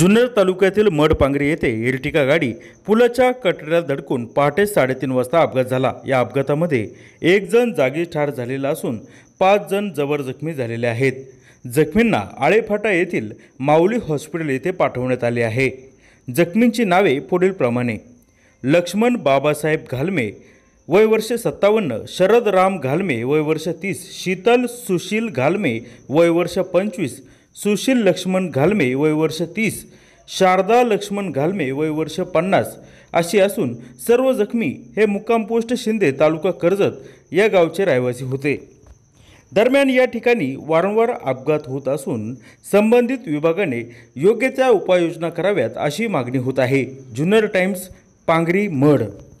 जुन्नर तालुक्यातील मडपांगरी येथे एरटिका गाडी पुलाच्या कटड्यात धडकून पहाटे साडेतीन वाजता अपघात झाला या अपघातामध्ये एक जण जागी ठार झालेला असून पाच जण जबर जखमी झालेले आहेत जखमींना आळेफाटा येथील माऊली हॉस्पिटल येथे पाठवण्यात आले आहे जखमींची नावे पुढीलप्रमाणे लक्ष्मण बाबासाहेब घालमे वय वर्ष सत्तावन्न शरद राम घालमे वय वर्ष तीस शीतल सुशील घालमे वय वर्ष पंचवीस सुशील लक्ष्मण घालमे वय वर्ष तीस शारदा लक्ष्मण घालमे वय वर्ष पन्नास अशी असून सर्व जखमी हे मुक्काम पोस्ट शिंदे तालुका कर्जत या गावचे रहिवासी होते दरम्यान या ठिकाणी वारंवार अपघात होत असून संबंधित विभागाने योग्य त्या उपाययोजना कराव्यात अशी मागणी होत आहे जुनर टाइम्स पांगरी मढ